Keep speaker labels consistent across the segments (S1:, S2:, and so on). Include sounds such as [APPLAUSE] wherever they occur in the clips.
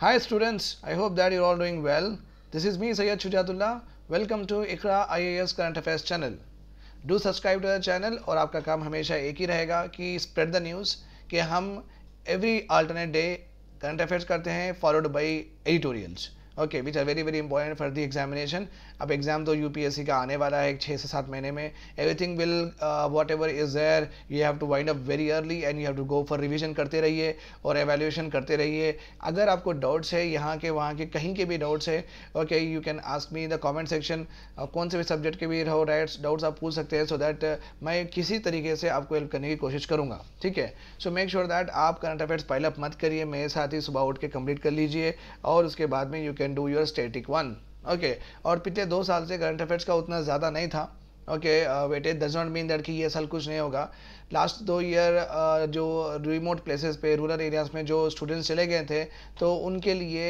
S1: Hi students, I hope that you're all doing well. This is me Sayyid Shujatullah. Welcome to Ikra IAS Current Affairs channel. Do subscribe to the channel और आपका काम हमेशा एक ही रहेगा कि spread the news कि हम every alternate day current affairs करते हैं followed by editorials. Okay, which are very very important for the examination अब एग्ज़ाम तो यूपीएससी का आने वाला है छः से सात महीने में everything will whatever is there you have to wind up very early and you have to go for revision करते रहिए और एवेल्यूशन करते रहिए अगर आपको डाउट्स है यहाँ के वहाँ के कहीं के भी डाउट्स है okay you can ask me in the comment section कौन से भी सब्जेक्ट के भी रहो राइट डाउट्स आप पूछ सकते हैं सो दैट uh, मैं किसी तरीके से आपको हेल्प करने की कोशिश करूँगा ठीक है सो मेक श्योर दैट आप करंट अफेयर्स पाइलअप मत करिए मेरे साथ ही सुबह उठ के कंप्लीट कर लीजिए और उसके बाद में you can do your static one okay और पिछले दो साल से करंट अफेयर्स का उतना ज़्यादा नहीं था okay weightage does not mean that कि ये साल कुछ नहीं होगा लास्ट दो ईयर जो रिमोट प्लेसेस पे रूरल एरियाज़ में जो स्टूडेंट्स चले गए थे तो उनके लिए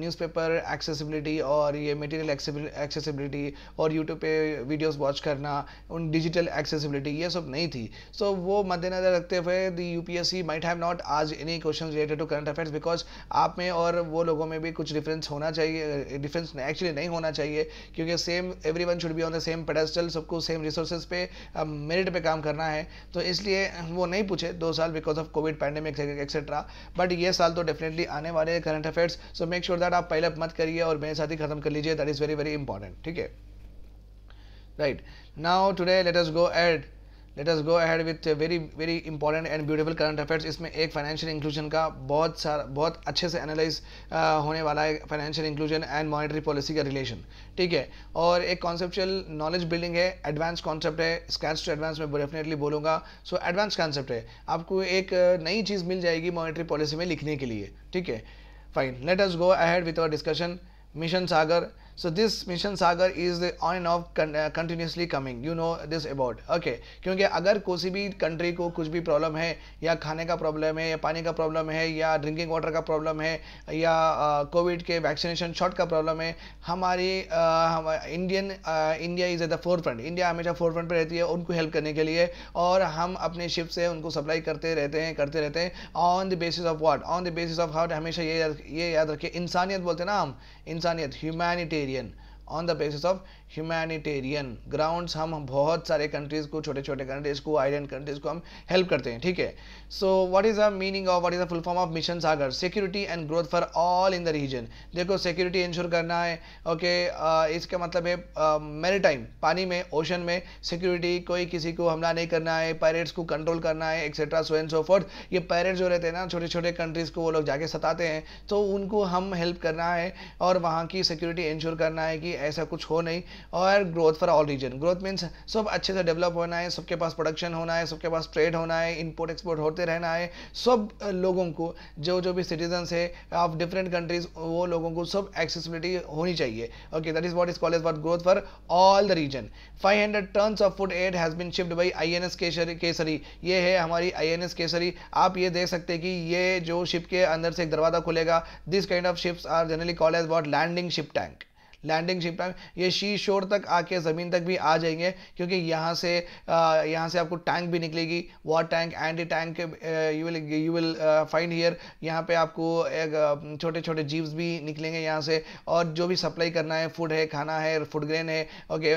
S1: न्यूज़पेपर एक्सेसिबिलिटी और ये मटेरियल एक्सेसिबिलिटी और यूट्यूब पे वीडियोस वॉच करना उन डिजिटल एक्सेसिबिलिटी ये सब नहीं थी सो so, वो मद्देनज़र रखते हुए the U P S C might have not आज any question related to current affairs because आप में और वो लोगों में भी कुछ डिफरेंस होना चाहिए डिफरेंस एक्चुअली नहीं होना चाहिए क्योंकि same everyone should be on the same pedestal सबको सेम रिसोर्सेज पे मेरिट पे काम करना है तो तो इसलिए वो नहीं पूछे दो साल because of Covid pandemic etcetera but ये साल तो डेफिनेटली आने वाले हैं current affairs so make sure that आप पहले मत करिए और मेरे साथ ही खत्म कर लीजिए that is very very important ठीक है right now today let us go at let us go ahead with very very important and beautiful current affairs इसमें एक फाइनेंशियल इंक्लूजन का बहुत सारा बहुत अच्छे से एनालाइज होने वाला है financial inclusion and monetary policy का रिलेशन ठीक है और एक कॉन्सेप्चुअल नॉलेज बिल्डिंग है एडवांस कॉन्सेप्ट है स्कैच टू एडवांस मैं डेफिनेटली बोलूँगा सो एडवांस कॉन्सेप्ट है आपको एक नई चीज़ मिल जाएगी मॉनिटरी पॉलिसी में लिखने के लिए ठीक है fine let us go ahead with our discussion mission Sagar so this mission sagar is the on and off con, uh, continuously coming you know this about okay क्योंकि अगर किसी भी कंट्री को कुछ भी प्रॉब्लम है या खाने का प्रॉब्लम है या पानी का प्रॉब्लम है या ड्रिंकिंग वाटर का प्रॉब्लम है या कोविड uh, के वैक्सीनेशन शॉट का प्रॉब्लम है हमारी Indian India is at the forefront India हमेशा फोर फ्रंट पर रहती है उनको हेल्प करने के लिए और हम अपने शिप से उनको सप्लाई करते रहते हैं करते रहते हैं on the basis of what on the basis of heart हमेशा ये याद ये याद रखिए इंसानियत बोलते हैं ना हम इंसानियत humanitarian criterion on the basis of humanitarian grounds हम बहुत सारे कंट्रीज़ को छोटे छोटे कंट्रीज़ को आइलैंड कंट्रीज़ को हम हेल्प करते हैं ठीक है so what is the meaning of what is the full form of mission Sagar security and growth for all in the region देखो सिक्योरिटी इंश्योर करना है ओके okay, इसका मतलब है मेरी टाइम पानी में ओशन में सिक्योरिटी कोई किसी को हमला नहीं करना है पायरेट्स को कंट्रोल करना है etcetera so and so forth ये पायरेट जो रहते हैं ना छोटे छोटे कंट्रीज़ को वो लोग जाके सताते हैं तो उनको हम हेल्प करना है और वहाँ की सिक्योरिटी इंश्योर करना है कि ऐसा कुछ हो नहीं और growth for all region growth means सब अच्छे से डेवलप होना है सबके पास प्रोडक्शन होना है सबके पास ट्रेड होना है इम्पोर्ट एक्सपोर्ट होते रहना है सब लोगों को जो जो भी सिटीजन्स है ऑफ डिफरेंट कंट्रीज वो लोगों को सब एक्सेसिबिलिटी होनी चाहिए okay that is what is call is what growth for all the region 500 tons of food aid has been shift by I N S Kesari ये है हमारी आई एन एस केसरी आप ये देख सकते हैं कि ये जो शिप के अंदर से एक दरवाज़ा खुलेगा this kind of ships are generally call as what landing ship tank landing ship time ये शी शोर तक आके ज़मीन तक भी आ जाएंगे क्योंकि यहाँ से यहाँ से आपको टैंक भी निकलेगी war tank anti tank you will you will find here यहाँ पे आपको एक छोटे छोटे जीव्स भी निकलेंगे यहाँ से और जो भी सप्लाई करना है फूड है खाना है फूड ग्रेन है ओके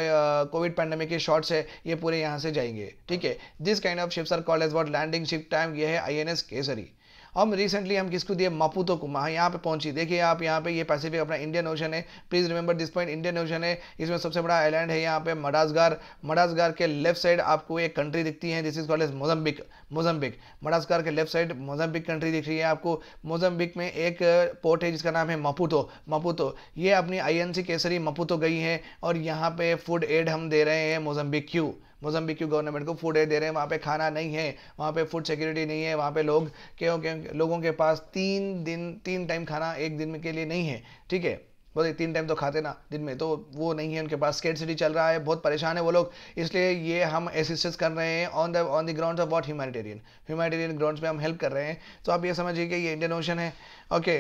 S1: कोविड पैंडमिक के शॉर्ट्स है ये पूरे यहाँ से जाएंगे ठीक है this kind of ships are called as what landing ship tank ये है आई एन एस केसरी हम रिसेंटली हम किसको दिए मापूतो को हाँ यहाँ पे पहुंची देखिए आप यहाँ पे ये पैसिफिक अपना इंडियन ओशन है please remember this point Indian ocean है इसमें सबसे बड़ा आइलैंड है यहाँ पे मडासगार मडासगार के लेफ्ट साइड आपको एक कंट्री दिखती है this is called as Mozambique Mozambique Madagascar के लेफ्ट साइड मोजम्बिक कंट्री दिख रही है आपको मोजम्बिक में एक पोर्ट है जिसका नाम है मपूतो मपूतो ये अपनी सी केसरी मपूतो गई है और यहाँ पे फूड एड हम दे रहे हैं मोजम्बिक क्यू मोजम्बिक की गवर्नमेंट को फूड दे रहे हैं वहाँ पे खाना नहीं है वहाँ पे फूड सिक्योरिटी नहीं है वहाँ पे लोग क्यों क्यों लोगों के पास तीन दिन तीन टाइम खाना एक दिन के लिए नहीं है ठीक है बोले तीन टाइम तो खाते ना दिन में तो वो नहीं है उनके पास स्केट सिटी चल रहा है बहुत परेशान है वो लोग इसलिए ये हम असिस्टेंस कर रहे हैं on the on the ground of what humanitarian humanitarian ground पे हम हेल्प कर रहे हैं तो आप ये समझिए कि ये इंडियन ओशन है ओके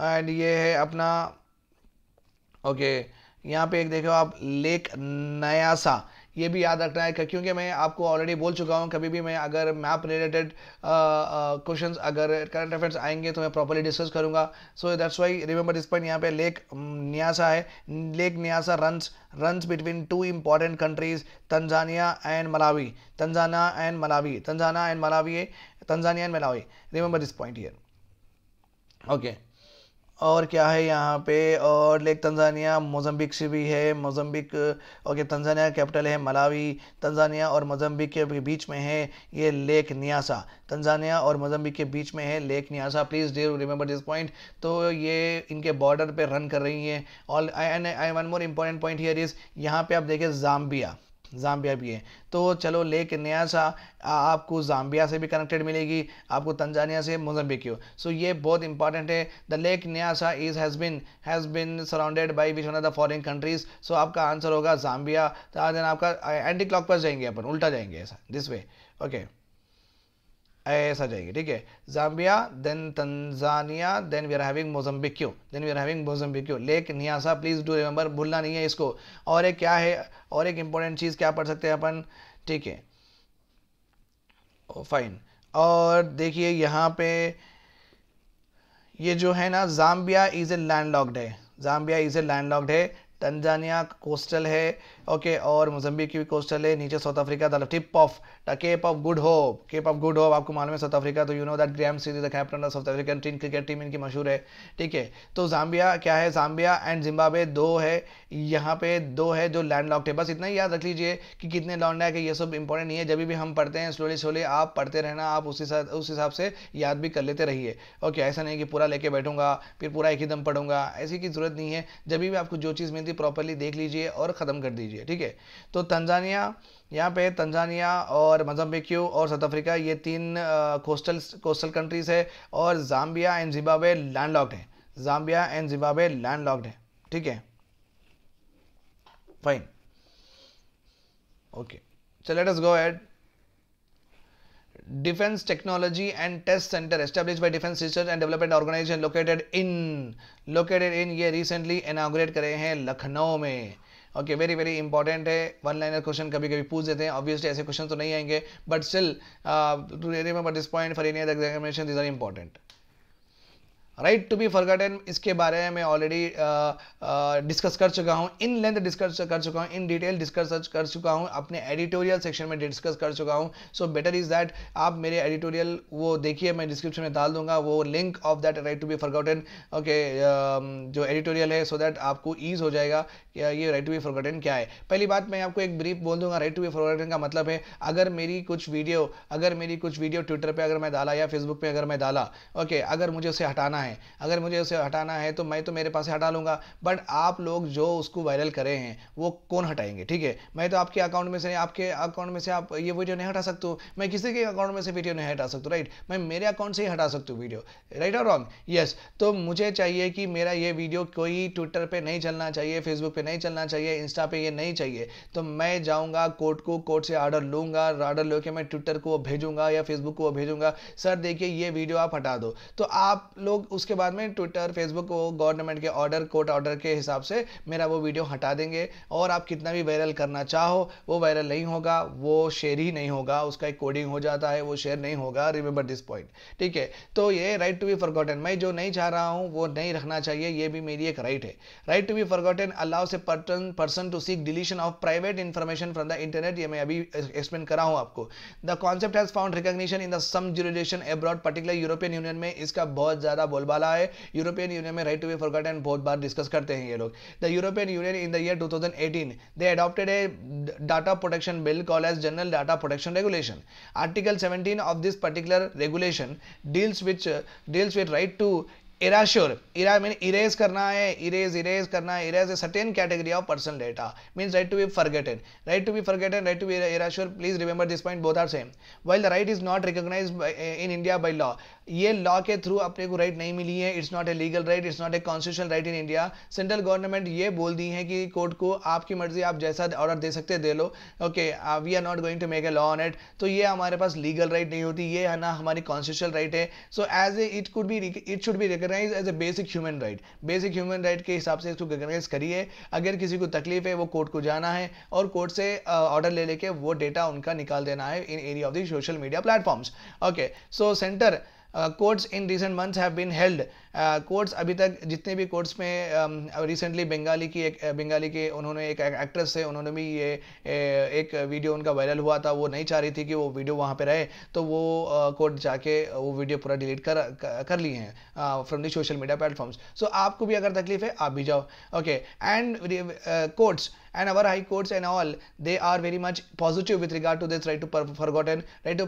S1: एंड ये है अपना ओके यहाँ पे एक देखो आप लेक नयासा ये भी याद रखना है क्योंकि मैं आपको ऑलरेडी बोल चुका हूँ कभी भी मैं अगर मैप रिलेटेड क्वेश्चन अगर करंट अफेयर्स आएंगे तो मैं प्रॉपरली डिस्कस करूँगा so that's why remember this point यहाँ पे लेक न्यासा है lake Nyasa runs runs between two important countries Tanzania and Malawi Tanzania and Malawi Tanzania and Malawi Tanzania and Malawi remember this point here okay और क्या है यहाँ पे और lake Tanzania Mozambique से भी है मोजम्बिक और ये तंजानिया कैपिटल है मलावी तंजानिया और मोजम्बिक के बीच में है ये लेक न्यासा तंजानिया और मोजम्बिक के बीच में है lake Nyasa please do remember this point तो ये इनके बॉर्डर पे रन कर रही है और I N I one more important point here is यहाँ पे आप देखें जाम्बिया जाम्बिया भी है तो चलो लेक न्यासा आपको जाम्बिया से भी कनेक्टेड मिलेगी आपको तंजानिया से मोजम्बिक सो so, ये बहुत इंपॉर्टेंट है the lake Nyasa is has been has been surrounded by which one of the foreign countries so आपका आंसर होगा जाम्बिया तो आपका एंटी क्लॉक पर जाएंगे अपन उल्टा जाएंगे ऐसा दिस वे ओके okay. ऐसा जाएगी ठीक है Zambia then Tanzania then we are having Mozambique then we are having Mozambique lake Nyasa please do remember भूलना नहीं है इसको और एक क्या है और एक इंपॉर्टेंट चीज़ क्या पढ़ सकते हैं अपन ठीक है फाइन और देखिए यहाँ पे ये जो है ना Zambia is a landlocked है Zambia is a landlocked है तंजानिया कोस्टल है ओके और मोजम्बिक की भी कोस्टल है नीचे South Africa the tip of the Cape of Good Hope Cape of Good Hope आपको मालूम है साउथ अफ्रीका तो you know that Graeme series the captain of South African team cricket team इनकी मशहूर है ठीक है तो जाम्बिया क्या है जाम्बिया एंड जिम्बाब्वे दो है यहाँ पे दो है जो लैंड लॉक्ड है बस इतना ही याद रख लीजिए कि कितने लॉन्ड है कि ये सब इंपॉर्टेंट नहीं है जब भी हम पढ़ते हैं स्लोली स्लोली आप पढ़ते रहना आप उसी साथ उस हिसाब से याद भी कर लेते रहिए ओके ऐसा नहीं कि पूरा लेके बैठूंगा फिर पूरा एक ही दम पढ़ूंगा ऐसी की जरूरत नहीं है जब भी आपको जो चीज़ मिलती प्रॉपरली देख लीजिए और ख़त्म कर दीजिए लीजिए ठीक है तो तंजानिया यहाँ पे तंजानिया और मजम्बिक्यू और साउथ अफ्रीका ये तीन कोस्टल कोस्टल कंट्रीज़ है और जाम्बिया एंड जिम्बाबे लैंडलॉक्ड हैं जाम्बिया एंड जिम्बाबे लैंडलॉक्ड हैं ठीक है फाइन ओके चलेटस go ahead defence technology and test centre establish by defence research and development organisation located in located in ये recently inaugurate करे हैं लखनऊ में ओके वेरी वेरी इंपॉर्टेंट है वन लाइनर क्वेश्चन कभी कभी पूछ देते हैं ऑब्वियसली ऐसे क्वेश्चन तो नहीं आएंगे but still remember this point for any other examination this are important right to be forgotten इसके बारे में मैं ऑलरेडी डिस्कस uh, uh, कर चुका हूँ इन लेंथ डिस्कस कर चुका हूँ इन डिटेल डिस्कस कर चुका हूँ अपने एडिटोरियल सेक्शन में डिस्कस कर चुका हूँ सो बेटर इज़ दैट आप मेरे एडिटोरियल वो देखिए मैं डिस्क्रिप्शन में डाल दूंगा वो link of that right to be forgotten okay जो एडिटोरियल है सो so दैट आपको ईज हो जाएगा कि ये राइट टू बी फॉरगॉटन क्या है पहली बात मैं आपको एक ब्रीफ बोल दूंगा राइट टू बी फॉरगॉटन का मतलब है अगर मेरी कुछ वीडियो अगर मेरी कुछ वीडियो ट्विटर पर अगर मैं डाला या फेसबुक पर अगर मैं डाला ओके okay, अगर मुझे उसे हटाना है अगर मुझे उसे हटाना है तो मैं तो मेरे पास हटा लूँगा बट आप लोग जो उसको वायरल करे हैं वो कौन हटाएंगे ठीक है मैं तो आपके अकाउंट में से आपके अकाउंट में से आप ये वीडियो नहीं हटा सकते मैं किसी के अकाउंट में से वीडियो नहीं हटा सकता राइट मैं मेरे अकाउंट से ही हटा सकती हूँ वीडियो राइट और रॉन्ग यस तो मुझे चाहिए कि मेरा ये वीडियो कोई ट्विटर पर नहीं चलना चाहिए फेसबुक पर नहीं चलना चाहिए इंस्टा पर ये नहीं चाहिए तो मैं जाऊँगा कोर्ट को कोर्ट से ऑर्डर लूँगा ऑर्डर लेके मैं ट्विटर को भेजूंगा या फेसबुक को भेजूंगा सर देखिए ये वीडियो आप हटा दो तो आप लोग उसके बाद में ट्विटर फेसबुक वो गवर्नमेंट के ऑर्डर कोर्ट ऑर्डर के हिसाब से मेरा वो वीडियो हटा देंगे और आप कितना भी वायरल करना चाहो वो वायरल नहीं होगा वो शेयर ही नहीं होगा उसका एक कोडिंग हो जाता है वो शेयर नहीं होगा रिमेंबर दिस पॉइंट ठीक है तो ये राइट टू बी फॉरगॉटन मैं जो नहीं चाह रहा हूँ वो नहीं रखना चाहिए ये भी मेरी एक राइट है right to be forgotten allows a person person to seek deletion of private information from the internet ये मैं अभी एक्सप्लेन करा हूँ आपको the concept has found recognition in the some jurisdiction abroad particular European Union में इसका बहुत ज़्यादा बोल बोलबाला है यूरोपियन यूनियन में राइट टू बी फॉरगॉटन बहुत बार डिस्कस करते हैं ये लोग the European Union in the year 2018 they adopted a data protection bill call as general data protection regulation article seventeen of this particular regulation deals which deals with right to erasure इरा mean erase करना है erase erase करना है erase a certain category of personal data means right to be forgetted right to be forgetted right to be erasure please remember this point both are same well the right is not recognise in India by law ये law के through अपने को right नहीं मिली है it's not a legal right it's not a constitution right in India central government ये बोल दी है कि कोर्ट को आपकी मर्जी आप जैसा ऑर्डर दे सकते दे लो okay we are not going to make a law on it तो ये हमारे पास लीगल राइट नहीं होती ये है ना हमारी कॉन्स्टिट्यूशन राइट है so as a it could be it should be recognise as a basic human right basic human right के हिसाब से इसको रिकगनाइज करिए अगर किसी को तकलीफ है वो कोर्ट को जाना है और कोर्ट से ऑर्डर uh, ले लेके वो डेटा उनका निकाल देना है in area of the social media platforms okay so center Uh, courts in recent months have been held courts uh, अभी तक जितने भी कोर्ट्स में रिसेंटली um, बंगाली की एक बंगाली uh, के उन्होंने एक एक्ट्रेस है उन्होंने भी ये एक वीडियो उनका वायरल हुआ था वो नहीं चाह रही थी कि वो वीडियो वहाँ पर रहे तो वो कोर्ट uh, जाके वो वीडियो पूरा डिलीट कर कर लिए हैं from the social media platforms so आपको भी अगर तकलीफ है आप भी जाओ okay and courts and our high courts and all they are very much positive with regard to this right to per forgotten right to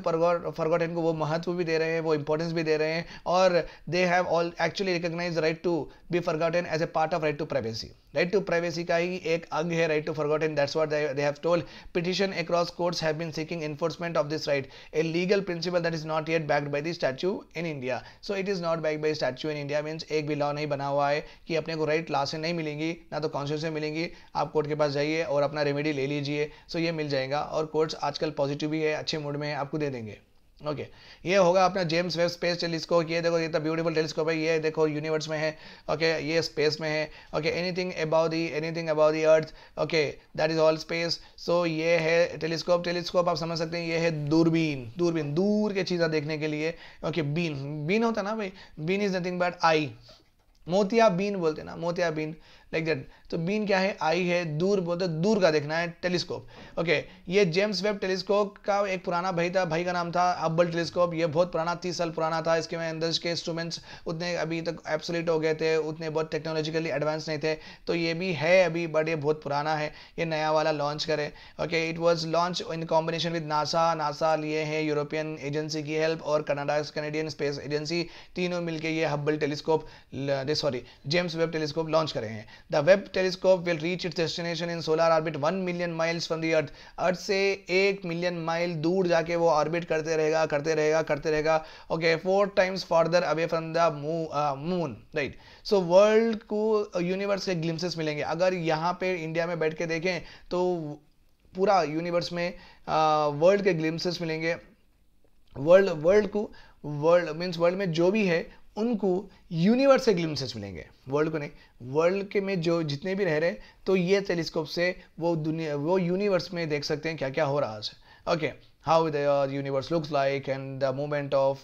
S1: forgotten को वो महत्व भी दे रहे हैं वो importance भी दे रहे हैं और they have all actually actually recognize the right to be forgotten as a part of right to privacy. Right to privacy का ही एक अंग है right to forgotten. That's what they, they have told. Petition across courts have been seeking enforcement of this right, a legal principle that is not yet backed by the statute in India. So it is not backed by statute in India means एक भी law नहीं बना हुआ है कि अपने को right law से नहीं मिलेंगी ना तो कॉन्स्टिट्यूशन से मिलेंगी आप कोर्ट के पास जाइए और अपना रेमेडी ले लीजिए सो so ये मिल जाएगा और कोर्ट्स आजकल पॉजिटिव भी है अच्छे मूड में आपको दे देंगे ओके okay. ये होगा अपना जेम्स वेब स्पेस टेलीस्कोप ये देखो ये तो ब्यूटीफुल टेलीस्कोप है ये देखो यूनिवर्स में है ओके okay, ये स्पेस में है okay anything about the anything about the earth okay that is all space so ये है टेलीस्कोप टेलीस्कोप आप समझ सकते हैं ये है दूरबीन दूरबीन दूर के चीज़ें देखने के लिए ओके okay, बीन बीन होता ना भाई bean is nothing but eye मोतिया बीन बोलते ना मोतिया बीन लाइक दैट तो बीन क्या है आई है दूर बोलते दूर का देखना है टेलीस्कोप ओके ये जेम्स वेब टेलीस्कोप का एक पुराना भाई था भाई का नाम था अब्बल टेलीस्कोप ये बहुत पुराना तीस साल पुराना था इसके में अंदर के इंस्ट्रूमेंट्स उतने अभी तक एप्सोलेट हो गए थे उतने बहुत टेक्नोलॉजिकली एडवांस नहीं थे तो ये भी है अभी बट ये बहुत पुराना है ये नया वाला लॉन्च करें okay it was launch in combination with NASA NASA लिए हैं यूरोपियन एजेंसी की हेल्प और कनाडा कनेडियन स्पेस एजेंसी तीनों मिलकर ये Hubble telescope sorry James Webb telescope launch करें हैं the Webb telescope will reach its destination in solar orbit 1 million miles from the earth earth से एक मिलियन माइल दूर जाके वो ऑर्बिट करते रहेगा करते रहेगा करते रहेगा okay four times further away from the moon right so world को यूनिवर्स के ग्लिम्सेस मिलेंगे अगर यहाँ पे इंडिया में बैठ के देखें तो पूरा यूनिवर्स में वर्ल्ड uh, के ग्लिम्सेस मिलेंगे वर्ल्ड वर्ल्ड को वर्ल्ड मीन्स वर्ल्ड में जो भी है उनको यूनिवर्स से ग्लिम्सेस मिलेंगे वर्ल्ड को नहीं वर्ल्ड के में जो जितने भी रह रहे तो ये टेलीस्कोप से वो दुनिया वो यूनिवर्स में देख सकते हैं क्या क्या हो रहा है okay how the universe looks like and the movement of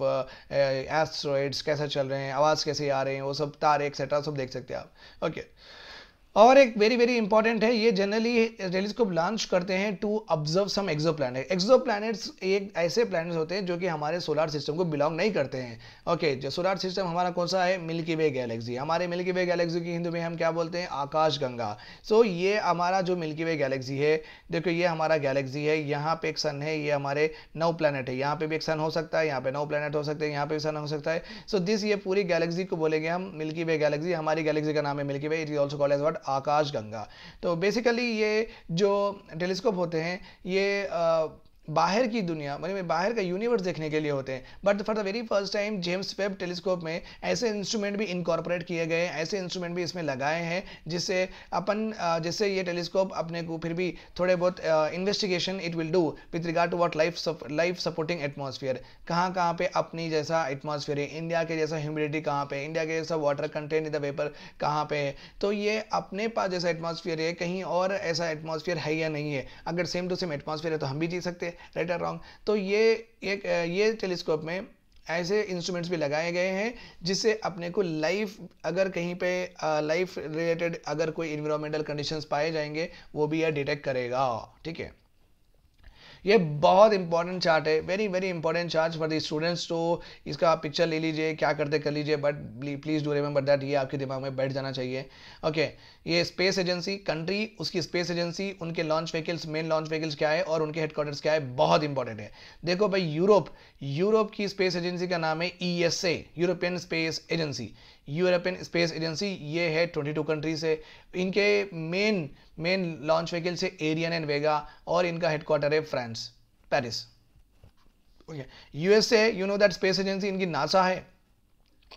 S1: asteroids कैसे चल रहे हैं आवाज़ कैसे आ रहे हैं वो सब तारे एक्सेट्रा सब देख सकते हैं आप ओके okay. और एक वेरी वेरी इंपॉर्टेंट है ये जनरली टेलीस्कोप लॉन्च करते हैं to observe some exo plan exo planets एक ऐसे प्लान होते हैं जो कि हमारे सोलर सिस्टम को बिलोंग नहीं करते हैं ओके जो सोलर सिस्टम हमारा कौन सा है मिल्की वे गैलेक्सी हमारे मिल्की वे गैलेक्सी की हिंदू में हम क्या बोलते हैं आकाश गंगा सो so, ये हमारा जो मिल्की वे गैलेक्सी है देखो ये हमारा गैलेक्सी है यहाँ पे एक सन है ये हमारे नौ प्लानट है यहाँ पे भी एक सन हो सकता है यहाँ पे नौ प्लानट हो सकते हैं यहाँ पे भी सन हो सकता है सो दिस ये पूरी गैलेक्सी को बोलेंगे हम मिल्की वे गैलेक्सी हमारी गैलेक्सी का नाम है milky way it is also call as what आकाश गंगा तो बेसिकली ये जो टेलीस्कोप होते हैं ये बाहर की दुनिया मतलब बाहर का यूनिवर्स देखने के लिए होते हैं but for the very first time James Webb telescope में ऐसे इंस्ट्रूमेंट भी इनकॉर्पोरेट किए गए हैं ऐसे इंस्ट्रूमेंट भी इसमें लगाए हैं जिससे अपन जैसे ये टेलीस्कोप अपने को फिर भी थोड़े बहुत investigation it will do with regard to what life life supporting atmosphere कहाँ कहाँ पर अपनी जैसा एटमोसफियर है इंडिया के जैसा ह्यूमिडिटी कहाँ पर इंडिया के जैसा water content in the vapour कहाँ पर है तो ये अपने पास जैसा एटमोसफियर है कहीं और ऐसा एटमोसफियर है या नहीं है अगर सेम टू सेम एटमोसफियर है तो हम भी जी सकते हैं राइट आर रॉन्ग तो ये एक ये टेलीस्कोप में ऐसे इंस्ट्रूमेंट्स भी लगाए गए हैं जिससे अपने को लाइफ अगर कहीं पे लाइफ रिलेटेड अगर कोई इन्वायरमेंटल कंडीशंस पाए जाएंगे वो भी यह डिटेक्ट करेगा ठीक है ये बहुत इंपॉर्टेंट चार्ट है very very important chart for the students तो इसका आप पिक्चर ले लीजिए क्या करते कर लीजिए but please do remember that ये आपके दिमाग में बैठ जाना चाहिए ओके okay, ये स्पेस एजेंसी कंट्री उसकी स्पेस एजेंसी उनके launch vehicles main launch vehicles क्या है और उनके हेडक्वार्टर्स क्या है बहुत इंपॉर्टेंट है देखो भाई यूरोप यूरोप की स्पेस एजेंसी का नाम है E European space agency European space agency ये है 22 कंट्री से इनके मेन मेन लॉन्च व्हीकल से एरियन एंड वेगा और इनका हेडक्वार्टर है France Paris USA you know that space agency इनकी नासा है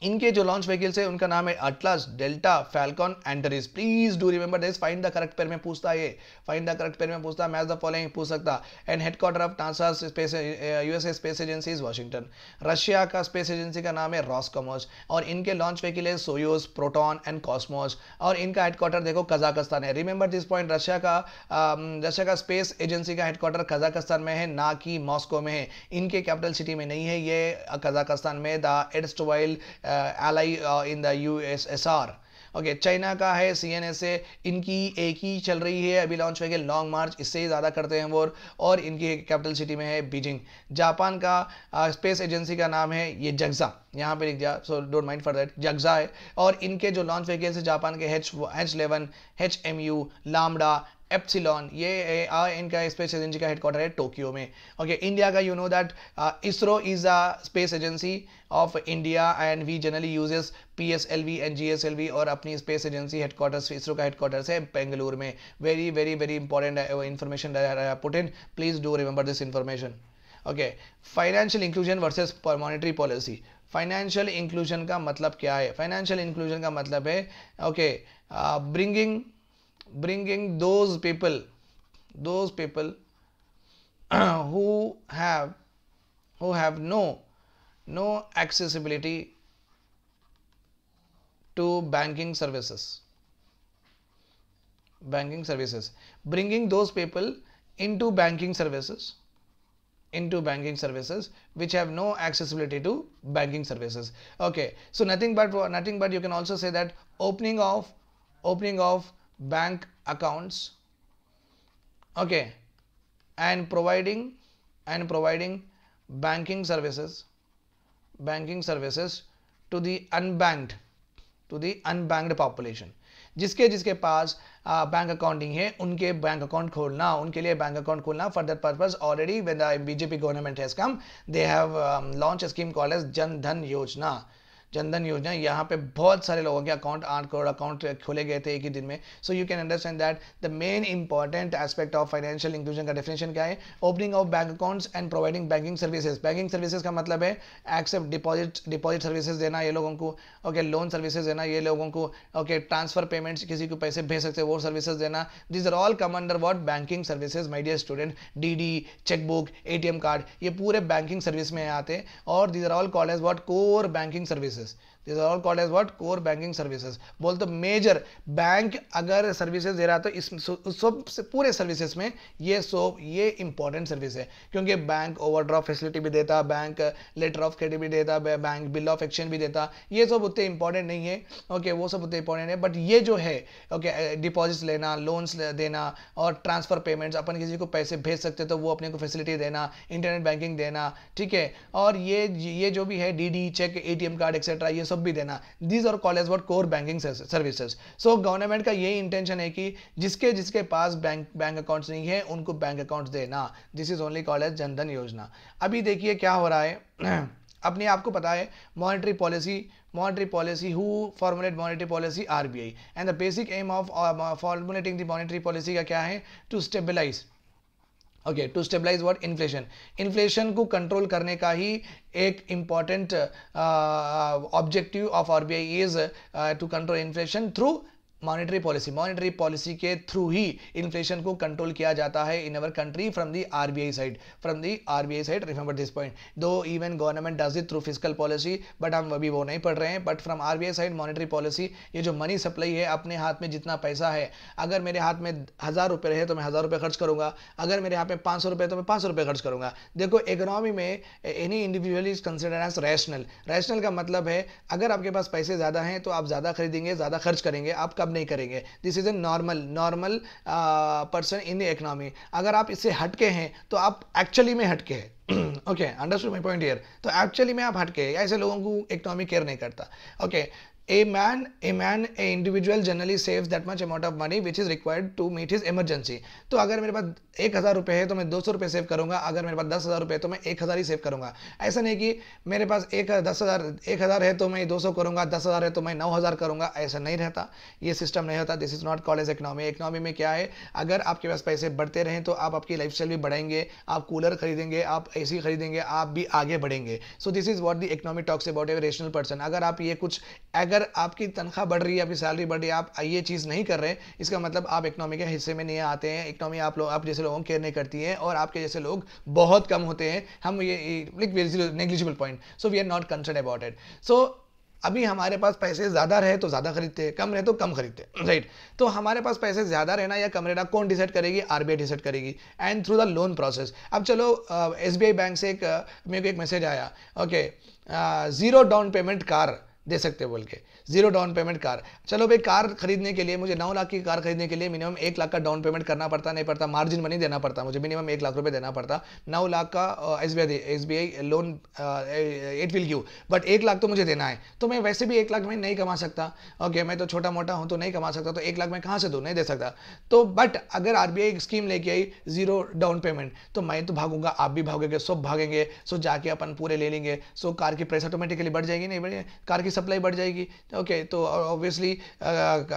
S1: इनके जो लॉन्च व्हीकल्स है उनका नाम है Atlas Delta Falcon Antares please do remember this find the correct pair में पूछता है फाइंड द करेक्ट पेयर में पूछता मैच द फॉलोइंग पूछ सकता and headquarter of NASA space USA space agency is Washington Russia का स्पेस एजेंसी का नाम है रॉसकॉमोस और इनके लॉन्च व्हीकल है सोयोस प्रोटॉन एंड कॉस्मोस और इनका हेडक्वार्टर देखो कजाकिस्तान है रिमेंबर दिस पॉइंट रशिया का रशिया um, का स्पेस एजेंसी का हेडक्वार्टर कजाकिस्तान में है ना कि मॉस्को में है इनके कैपिटल सिटी में नहीं है ये कजाकिस्तान में the erstwhile ally in the USSR okay okay, China का है सी एन एस ए इनकी एक ही चल रही है अभी लॉन्च हो गया लॉन्ग मार्च इससे ही ज़्यादा करते हैं वो और इनकी कैपिटल सिटी में है बीजिंग जापान का आ, स्पेस एजेंसी का नाम है ये जगजा यहाँ पे लिख दिया so don't mind for that JAXA है और इनके जो लॉन्च व्हीकल्स है जापान के H H eleven H M U lambda epsilon ये इनका स्पेस एजेंसी का हेडक्वार्टर है टोक्यो में ओके इंडिया का you know that ISRO is a space agency of India and we generally uses P S L V and G S L V और अपनी space agency headquarters ISRO का headquarters है बेंगलुरु में very very very important information पुटेंट please do remember this information okay financial inclusion versus monetary policy financial inclusion का मतलब क्या है फाइनेंशियल इंक्लूजन का मतलब है okay bringing uh, bringing those people those people [CLEARS THROAT] who have who have no no accessibility to banking services banking services bringing those people into banking services into banking services which have no accessibility to banking services okay so nothing but nothing but you can also say that opening of opening of bank accounts okay and providing and providing banking services banking services to the unbanked to the unbanked population जिसके जिसके पास bank account नहीं है उनके bank account खोलना उनके लिए bank account खोलना for that purpose already when BJP government has come they have launch scheme called as Jan Dhan योजना जनधन योजना यहाँ पे बहुत सारे लोगों के अकाउंट आठ करोड़ अकाउंट खोले गए थे एक ही दिन में so you can understand that the main important aspect of financial inclusion का डेफिनेशन क्या है opening of bank accounts and providing banking services banking services का मतलब है एक्सेप्ट डिपॉजिट डिपॉजिट सर्विसेज देना ये लोगों को ओके लोन सर्विसेज देना ये लोगों को ओके ट्रांसफर पेमेंट्स किसी को पैसे भेज सकते हैं वो सर्विसेज देना this are all come under what banking services my dear student D D chequebook A card ये पूरे बैंकिंग सर्विस में आते हैं और this are all called as what core banking services Entonces, this are all called as what core banking services बोल तो major bank अगर services दे रहा तो इस सब पूरे सर्विसेज में ये सो ये इंपॉर्टेंट सर्विस है क्योंकि बैंक ओवरड्राफ्ट फैसिलिटी भी देता बैंक लेटर ऑफ क्रेडिट भी देता बैंक बिल ऑफ एक्सचेंज भी देता ये सब उतने इंपॉर्टेंट नहीं है ओके वो सब उतने इंपॉर्टेंट है बट ये जो है ओके डिपॉजिट्स लेना लोन्स देना और ट्रांसफर पेमेंट्स अपन किसी को पैसे भेज सकते तो वो अपने को फैसिलिटी देना इंटरनेट बैंकिंग देना ठीक है और ये ये जो भी है D cheque A card etcetera ये सब सब भी देना these are call as what core banking services so government का यही इंटेंशन है कि जिसके जिसके पास बैंक बैंक अकाउंट्स नहीं है उनको बैंक अकाउंट्स देना this is only call as Jan Dhan Yojana अभी देखिए क्या हो रहा है [CLEARS THROAT] अपने आप को पता है monetary policy monetary policy who formulate monetary policy RBI and the basic aim of formulating the monetary policy का क्या है to stabilise okay to stabilise what inflation inflation को कंट्रोल करने का ही एक important objective of RBI is to control inflation through monetary policy monetary policy के through ही इन्फ्लेशन को कंट्रोल किया जाता है in our country from the RBI side from the RBI side remember this point though even government does it through physical policy but हम अभी वो नहीं पढ़ रहे हैं but from RBI side monetary policy ये जो मनी सप्लाई है अपने हाथ में जितना पैसा है अगर मेरे हाथ में हज़ार रुपये रहे तो मैं हज़ार रुपये खर्च करूँगा अगर मेरे हाथ में पाँच सौ रुपये तो मैं पाँच सौ रुपये खर्च करूँगा देखो इकोनॉमी में any individual is consider as rational rational का मतलब है अगर आपके पास पैसे ज़्यादा हैं तो आप ज़्यादा खरीदेंगे ज़्यादा खर्च करेंगे आप कब नहीं करेंगे this is a normal normal person in the economy अगर आप इससे हटके हैं तो आप एक्चुअली में हटके हैं okay understood my point here तो एक्चुअली में आप हटके ऐसे लोगों को इकनॉमी केयर नहीं करता okay a man a man a individual generally saves that much amount of money which is required to meet his emergency तो अगर मेरे पास एक हज़ार रुपये है तो मैं दो सौ रुपये सेव करूंगा अगर मेरे पास दस हज़ार रुपये तो मैं एक हज़ार ही सेव करूंगा ऐसा नहीं कि मेरे पास एक दस हज़ार एक हज़ार है तो मैं दो सौ करूंगा दस हज़ार है तो मैं नौ हज़ार करूंगा ऐसा नहीं रहता ये सिस्टम नहीं होता this is not call as economy economy में क्या है अगर आपके पास पैसे बढ़ते रहें तो आप आपकी लाइफ भी बढ़ाएंगे आप कूलर खरीदेंगे आप ए खरीदेंगे आप भी आगे बढ़ेंगे so this is what the economy talks about a rational person अगर आप ये कुछ अगर अगर आपकी तनख्वाह बढ़ रही है आपकी सैलरी बढ़ रही है आप ये चीज़ नहीं कर रहे इसका मतलब आप इकनॉमी के हिस्से में नहीं आते हैं इकनॉमी आप लोग आप जैसे लोगों केयर नहीं करती है और आपके जैसे लोग बहुत कम होते हैं हम ये negligible point so we are not concern about it so अभी हमारे पास पैसे ज़्यादा रहे तो ज़्यादा खरीदते हैं कम रहे तो कम खरीदते हैं राइट तो हमारे पास पैसे ज़्यादा रहना या कम रहना कौन डिसाइड करेगी आरबीआई डिसाइड करेगी and through the loan process अब चलो एसबीआई बैंक से एक मेरे को एक मैसेज आया okay zero down payment car दे सकते बोल के जीरो डाउन पेमेंट कार चलो भाई कार खरीदने के लिए मुझे नौ लाख की कार खरीदने के लिए मिनिमम एक लाख का डाउन पेमेंट करना पड़ता नहीं पड़ता मार्जिन मनी देना पड़ता मुझे मिनिमम एक लाख रुपये देना पड़ता नौ लाख का S B I loan it will give but एक लाख तो मुझे देना है तो मैं वैसे भी एक लाख में नहीं कमा सकता ओके मैं तो छोटा मोटा हूँ तो नहीं कमा सकता तो एक लाख मैं कहाँ से दूँ नहीं दे सकता तो बट अगर आर स्कीम लेके आई जीरो डाउन पेमेंट तो मैं तो भागूंगा आप भी भागोगे सब भागेंगे सो जाके अपन पूरे ले लेंगे सो कार की प्राइस ऑटोमेटिकली बढ़ जाएगी नहीं बढ़ कार की सप्लाई बढ़ जाएगी ओके तो ऑब्वियसली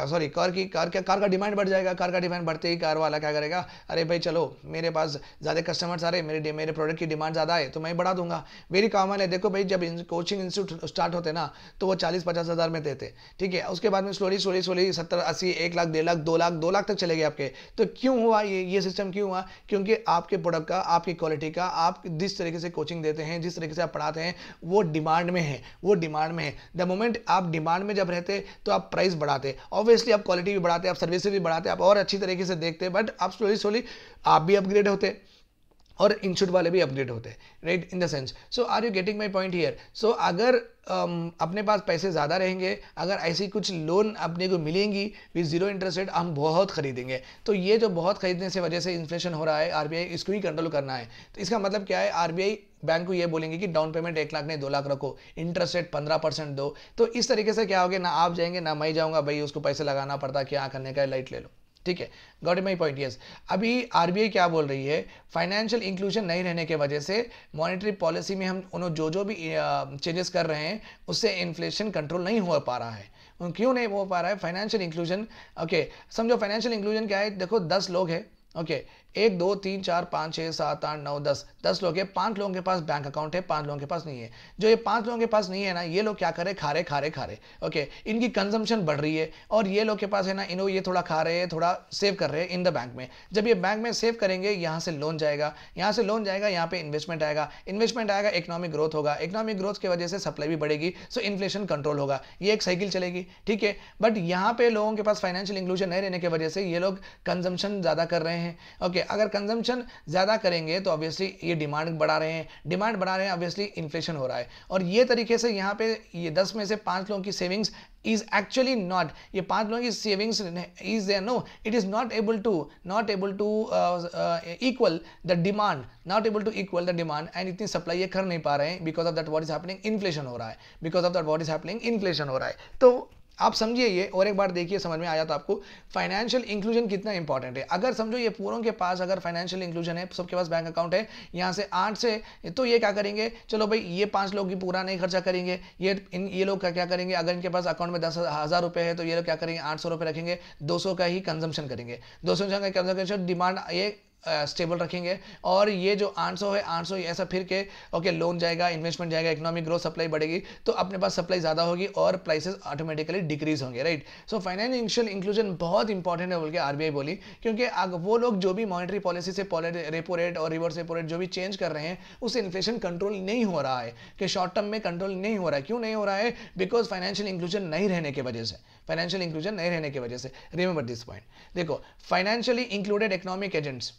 S1: सॉरी कार की कार का कार का डिमांड बढ़ जाएगा कार का डिमांड बढ़ते ही कार वाला क्या करेगा अरे भाई चलो मेरे पास ज़्यादा कस्टमर्स आ रहे मेरे मेरे प्रोडक्ट की डिमांड ज़्यादा है तो मैं बढ़ा दूंगा वेरी कॉमन है देखो भाई जब कोचिंग इंस्टीट्यूट स्टार्ट होते ना तो वो चालीस पचास हज़ार में देते ठीक है उसके बाद में स्लोली स्लोली स्लोली सत्तर अस्सी एक लाख डेढ़ लाख दो लाख दो लाख तक चले गए आपके तो क्यों हुआ ये ये सिस्टम क्यों हुआ क्योंकि आपके प्रोडक्ट का आपकी क्वालिटी का आप जिस तरीके से कोचिंग देते हैं जिस तरीके से आप पढ़ाते हैं वो डिमांड में है वो डिमांड में है द मोमेंट आप डिमांड में जब रहते तो आप प्राइस बढ़ाते ऑब्वियसली आप क्वालिटी भी बढ़ाते आप सर्विस भी बढ़ाते आप और अच्छी तरीके से देखते बट आप स्लोली स्लोली आप भी अपग्रेड होते और इंस्टीट्यूट वाले भी अपग्रेड होते हैं right in the sense so are you getting my point here so अगर um, अपने पास पैसे ज़्यादा रहेंगे अगर ऐसी कुछ लोन अपने को मिलेंगी विद जीरो इंटरेस्ट रेट हम बहुत खरीदेंगे तो ये जो बहुत खरीदने से वजह से इन्फ्लेशन हो रहा है आरबीआई इसको ही कंट्रोल करना है तो इसका मतलब क्या है आरबीआई बैंक को ये बोलेंगे कि डाउन पेमेंट एक लाख नहीं दो लाख रखो इंटरेस्ट रेट पंद्रह परसेंट दो तो इस तरीके से क्या होगा ना आप जाएंगे ना मैं जाऊँगा भाई उसको पैसे लगाना पड़ता क्या करने का लाइट ले लो ठीक है गॉट माई पॉइंट यस अभी आर क्या बोल रही है फाइनेंशियल इंक्लूजन नहीं रहने के वजह से मॉनिटरी पॉलिसी में हम उन्होंने जो जो भी चेंजेस कर रहे हैं उससे इन्फ्लेशन कंट्रोल नहीं हो पा रहा है क्यों नहीं हो पा रहा है फाइनेंशियल इंक्लूजन ओके समझो फाइनेंशियल इंक्लूजन क्या है देखो दस लोग हैं ओके एक दो तीन चार पाँच छः सात आठ नौ दस दस लोग हैं पांच लोगों के पास बैंक अकाउंट है पांच लोगों के पास नहीं है जो ये पांच लोगों के पास नहीं है ना ये लोग क्या करें खा रहे खा रहे खा रहे ओके इनकी कंजम्पशन बढ़ रही है और ये लोग के पास है ना इनो ये थोड़ा खा रहे हैं थोड़ा सेव कर रहे हैं इन द बैंक में जब ये बैंक में सेव करेंगे यहाँ से लोन जाएगा यहाँ से लोन जाएगा यहाँ पर इन्वेस्टमेंट आएगा इन्वेस्टमेंट आएगा इकोनॉमिक ग्रोथ होगा इकोनॉमिक ग्रोथ की वजह से सप्लाई भी बढ़ेगी सो इन्फ्लेशन कंट्रोल होगा ये एक साइकिल चलेगी ठीक है बट यहाँ पे लोगों के पास फाइनेंशियल इंक्लूजन नहीं रहने की वजह से ये लोग कंजम्पशन ज़्यादा कर रहे हैं ओके ओके okay, अगर कंजम्पशन ज़्यादा करेंगे तो ऑब्वियसली ये डिमांड बढ़ा रहे हैं डिमांड बढ़ा रहे हैं ऑब्वियसली इन्फ्लेशन हो रहा है और ये तरीके से यहाँ पे ये दस में से पांच लोगों की सेविंग्स इज एक्चुअली नॉट ये पांच लोगों की savings is there no it is not able to not able to equal the demand not able to equal the demand and इतनी सप्लाई ये कर नहीं पा रहे हैं because of that what is happening inflation हो रहा है because of that what is happening inflation हो रहा है तो आप समझिए ये और एक बार देखिए समझ में आ जाता तो आपको फाइनेंशियल इंक्लूजन कितना इंपॉर्टेंट है अगर समझो ये पूरों के पास अगर फाइनेंशियल इंक्लूजन है सबके पास बैंक अकाउंट है यहाँ से आठ से तो ये क्या करेंगे चलो भाई ये पांच लोग भी पूरा नहीं खर्चा करेंगे ये इन ये लोग क्या क्या करेंगे अगर इनके पास अकाउंट में दस हज़ार रुपये है तो ये लोग क्या करेंगे आठ सौ रुपये रखेंगे दो सौ का ही कंजम्पशन करेंगे दो सौ का डिमांड ये स्टेबल रखेंगे और ये जो आठ है आठ ऐसा फिर के ओके लोन जाएगा इन्वेस्टमेंट जाएगा इकोनॉमिक ग्रोथ सप्लाई बढ़ेगी तो अपने पास सप्लाई ज़्यादा होगी और प्राइसेस ऑटोमेटिकली डिक्रीज होंगे राइट सो फाइनेंशियल इंक्लूजन बहुत इंपॉर्टेंट है बोल के आरबीआई बोली क्योंकि वो लोग जो भी मॉनिटरी पॉलिसी से रेपो रेट और रिवर्स रेपो रेट जो भी चेंज कर रहे हैं उससे इन्फ्लेशन कंट्रोल नहीं हो रहा है कि शॉर्ट टर्म में कंट्रोल नहीं हो रहा है क्यों नहीं हो रहा है बिकॉज फाइनेंशियल इंक्लूजन नहीं रहने की वजह से फाइनेंशियल इंक्लूजन नहीं रहने की वजह से रिमेंबर दिस पॉइंट देखो financially included economic agents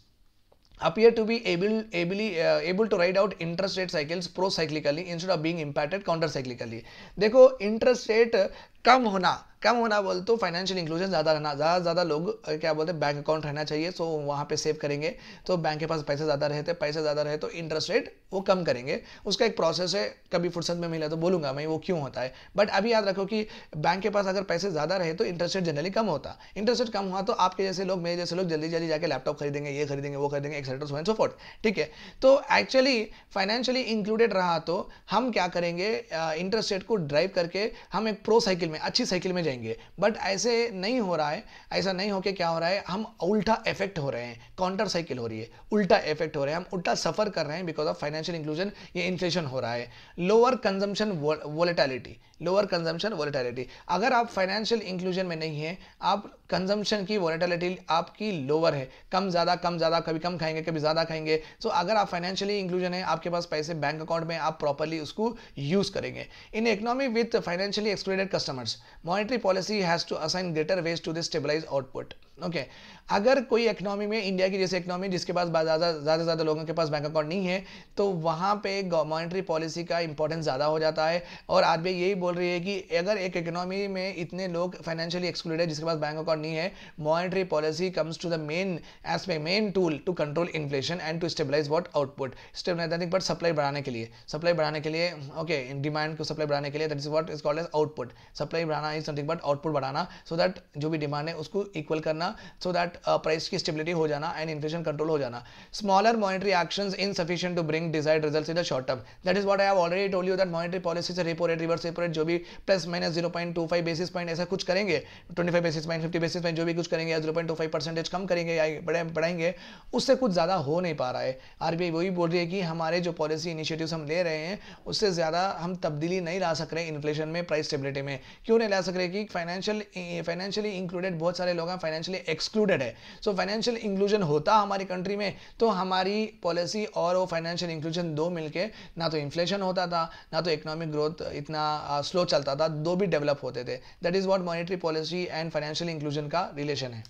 S1: appear to be able, ably, uh, able to ride out interest rate cycles pro-cyclically instead of being impacted counter-cyclically. देखो interest rate कम होना कम होना बोल तो फाइनेंशियल इंक्लूजन ज़्यादा रहना ज़्यादा से ज़्यादा लोग क्या बोलते हैं बैंक अकाउंट रहना चाहिए सो वहाँ पे सेव करेंगे तो बैंक के पास पैसे ज़्यादा रहते पैसे ज़्यादा रहे तो इंटरेस्ट रेट वो कम करेंगे उसका एक प्रोसेस है कभी फुर्सत में मिला तो बोलूँगा मैं वो क्यों होता है बट अभी याद रखो कि बैंक के पास अगर पैसे ज़्यादा रहे तो इंटरेस्ट रेट जनरली कम होता इंटरेस्ट रेट कम हुआ तो आपके जैसे लोग मेरे जैसे लोग जल्दी जल्दी जाकर लैपटॉप खरीदेंगे ये खरीदेंगे वो खरीदेंगे एक्सेट्रा सोन सोफोर्ट ठीक है तो एक्चुअली फाइनेंशियली इंक्लूडेड रहा तो हम क्या करेंगे इंटरेस्ट रेट को ड्राइव करके हम एक प्रो साइकिल में अच्छी साइकिल में जाएंगे बट ऐसे नहीं हो रहा है ऐसा नहीं होकर क्या हो रहा है हम उल्टा इफेक्ट हो रहे हैं काउंटर साइकिल हो रही है उल्टा इफेक्ट हो रहे हैं हम उल्टा सफर कर रहे हैं बिकॉज ऑफ फाइनेंशियल इंक्लूजन ये इन्फ्लेशन हो रहा है lower consumption volatility lower consumption volatility अगर आप फाइनेंशियल इंक्लूजन में नहीं है आप कंजम्पशन की वॉलेटिलिटी आपकी लोअर है कम ज़्यादा कम ज़्यादा कभी कम खाएंगे कभी ज़्यादा खाएंगे तो so, अगर आप फाइनेंशियली इंक्लूजन है आपके पास पैसे बैंक अकाउंट में आप प्रॉपरली उसको यूज़ करेंगे in economy with financially excluded customers monetary policy has to assign greater weight to this stabilize output okay okay. अगर कोई इकनॉमी में इंडिया की जैसे इकनॉमी जिसके पास ज़्यादा ज़्यादा लोगों के पास बैंक अकाउंट नहीं है तो वहाँ पे मॉनिटरी पॉलिसी का इंपॉर्टेंस ज़्यादा हो जाता है और आज भी यही बोल रही है कि अगर एक इकनॉमी में इतने लोग फाइनेंशियली है जिसके पास बैंक अकाउंट नहीं है monetary policy comes to the main as main tool to control inflation and to stabilize what output stabilizing but supply बढ़ाने के लिए सप्लाई बढ़ाने के लिए ओके डिमांड को सप्लाई बढ़ाने के लिए that is what is called as output supply बढ़ाना इज समथिंग बट आउटपुट बढ़ाना सो दैट जो भी डिमांड है उसको इक्वल करना जाना सो दैट प्राइस की स्टेबिलिटी हो जाना एंड इन्फ्लेशन कंट्रोल हो जाना smaller monetary action insufficient to bring desired result in the short term that is what I have already told you that monetary policy से repo rate reverse repo rate जो भी plus minus zero point two five basis point ऐसा कुछ करेंगे twenty five basis point fifty basis point जो भी कुछ करेंगे या zero point two five percentage कम करेंगे या बढ़े बढ़ाएंगे उससे कुछ ज़्यादा हो नहीं पा रहा है आर आरबीआई वही बोल रही है कि हमारे जो पॉलिसी इनिशिएटिव्स हम ले रहे हैं उससे ज़्यादा हम तब्दीली नहीं ला सक रहे इन्फ्लेशन में प्राइस स्टेबिलिटी में क्यों नहीं ला सक रहे कि फाइनेंशियल फाइनेंशियली इंक्लूडेड बहुत सारे लोग हैं फाइनेंशियल फाइनेंशियली एक्सक्लूडेड है सो फाइनेंशियल इंक्लूजन होता हमारी कंट्री में तो हमारी पॉलिसी और वो फाइनेंशियल इंक्लूजन दो मिलके ना तो इन्फ्लेशन होता था ना तो इकोनॉमिक ग्रोथ इतना स्लो चलता था दो भी डेवलप होते थे that is what monetary policy and financial inclusion का रिलेशन है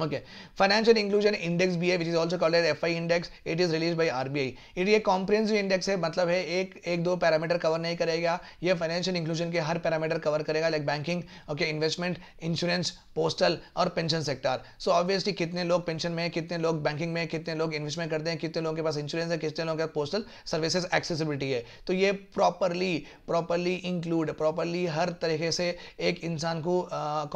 S1: ओके फाइनेंशियल इंक्लूजन इंडेक्स भी है also is also F I index it is release by R B it ये comprehensive इंडेक्स है मतलब है एक एक दो पैरामीटर कवर नहीं करेगा ये फाइनेंशियल इंक्लूजन के हर पैरामीटर कवर करेगा like banking okay investment insurance postal और पेंशन सेक्टर सो ऑब्वियसली कितने लोग पेंशन में कितने लोग बैंकिंग में कितने लोग इन्वेस्टमेंट करते हैं कितने लोगों के पास इंश्योरेंस है कितने लोगों के पास पोस्टल सर्विसेज एक्सेसिबिलिटी है तो ये प्रॉपरली प्रॉपरली इंक्लूड प्रॉपरली हर तरीके से एक इंसान को